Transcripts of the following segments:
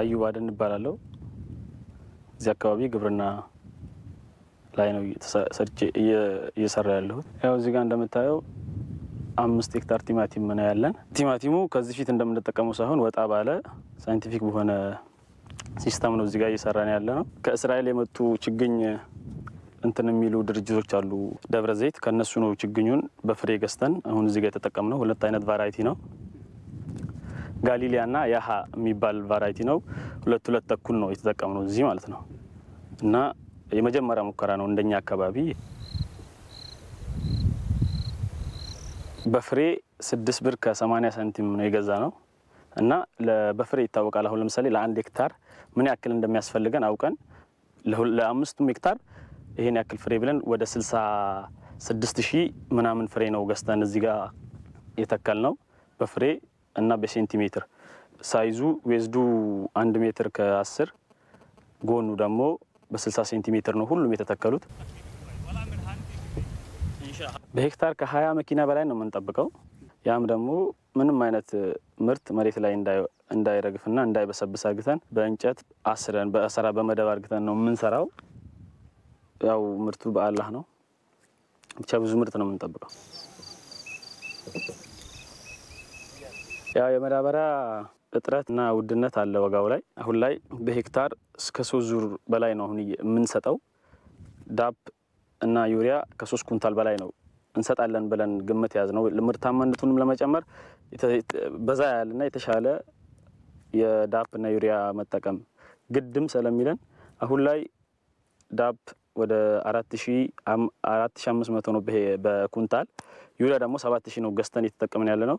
አዩብ አደን እባላለሁ። እዚህ አካባቢ ግብርና ላይ ነው እየሰራ ያለሁት። ያው እዚህ ጋር እንደምታየው አምስት ሄክታር ቲማቲም ነው ያለን። ቲማቲሙ ከዚህ ፊት እንደምንጠቀመው ሳይሆን ወጣ ባለ ሳይንቲፊክ በሆነ ሲስተም ነው እዚህ ጋር እየሰራን ያለ ነው። ከእስራኤል የመጡ ችግኝ እንትን የሚሉ ድርጅቶች አሉ፣ ደብረ ዘይት። ከእነሱ ነው ችግኙን በፍሬ ገዝተን አሁን እዚህ ጋር የተጠቀምነው። ሁለት አይነት ቫራይቲ ነው። ጋሊሊያ ና ያሀ የሚባል ቫራይቲ ነው። ሁለት ሁለት ተኩል ነው ነው እዚህ ማለት ነው እና የመጀመሪያ ሙከራ ነው እንደኛ አካባቢ በፍሬ ስድስት ብር ከሰማኒያ ሳንቲም ነው የገዛ ነው እና በፍሬ ይታወቃል። አሁን ለምሳሌ ለአንድ ሄክታር ምን ያክል እንደሚያስፈልገን አውቀን ለአምስቱም ሄክታር ይሄን ያክል ፍሬ ብለን ወደ ስድስት ሺህ ምናምን ፍሬ ነው ገዝተን እዚህ ጋር የተከል ነው በፍሬ እና በሴንቲሜትር ሳይዙ ዌዝዱ አንድ ሜትር ከአስር ጎኑ ደግሞ በ60 ሴንቲሜትር ነው ሁሉም የተተከሉት። በሄክታር ከ20 መኪና በላይ ነው የምንጠብቀው። ያም ደግሞ ምንም አይነት ምርት መሬት ላይ እንዳይረግፍና እንዳይበሰብስ አርግተን በእንጨት አስረን በአሰራ በመደብ አርግተን ነው የምንሰራው። ያው ምርቱ በአላህ ነው ብቻ ብዙ ምርት ነው የምንጠብቀው። ያው የመዳበሪያ እጥረት እና ውድነት አለ ወጋው ላይ። አሁን ላይ በሄክታር እስከ ሶስት ዙር በላይ ነው አሁን የምንሰጠው። ዳፕ እና ዩሪያ ከሶስት ኩንታል በላይ ነው እንሰጣለን ብለን ግምት ያዝ ነው። ምርታማነቱንም ለመጨመር በዛ ያለና የተሻለ የዳፕ እና ዩሪያ መጠቀም ግድም ስለሚለን አሁን ላይ ዳፕ ወደ አራት አምስት መቶ ነው በኩንታል ዩሪያ ደግሞ ሰባት ነው ገዝተን እየተጠቀምን ያለ ነው።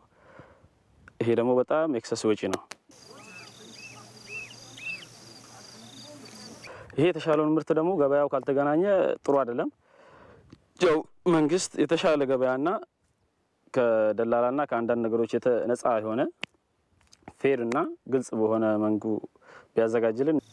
ይሄ ደግሞ በጣም ኤክሰስ ወጪ ነው። ይሄ የተሻለውን ምርት ደግሞ ገበያው ካልተገናኘ ጥሩ አይደለም። ያው መንግስት የተሻለ ገበያና ከደላላና ከአንዳንድ ነገሮች ነጻ የሆነ ፌርና ግልጽ በሆነ መንጉ ቢያዘጋጅልን